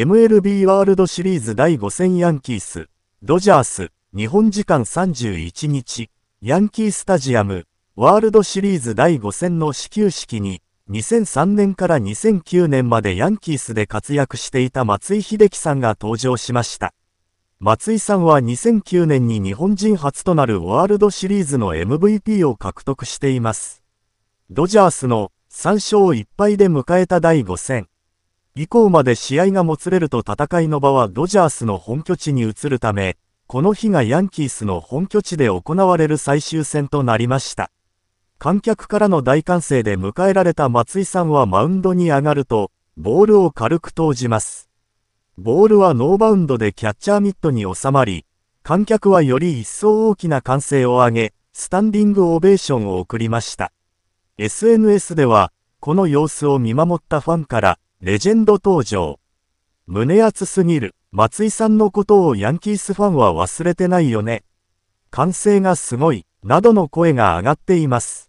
MLB ワールドシリーズ第5戦ヤンキース、ドジャース、日本時間31日、ヤンキースタジアム、ワールドシリーズ第5戦の始球式に、2003年から2009年までヤンキースで活躍していた松井秀喜さんが登場しました。松井さんは2009年に日本人初となるワールドシリーズの MVP を獲得しています。ドジャースの3勝1敗で迎えた第5戦。以降まで試合がもつれると戦いの場はドジャースの本拠地に移るため、この日がヤンキースの本拠地で行われる最終戦となりました。観客からの大歓声で迎えられた松井さんはマウンドに上がると、ボールを軽く投じます。ボールはノーバウンドでキャッチャーミットに収まり、観客はより一層大きな歓声を上げ、スタンディングオベーションを送りました。SNS では、この様子を見守ったファンから、レジェンド登場。胸熱すぎる。松井さんのことをヤンキースファンは忘れてないよね。歓声がすごい。などの声が上がっています。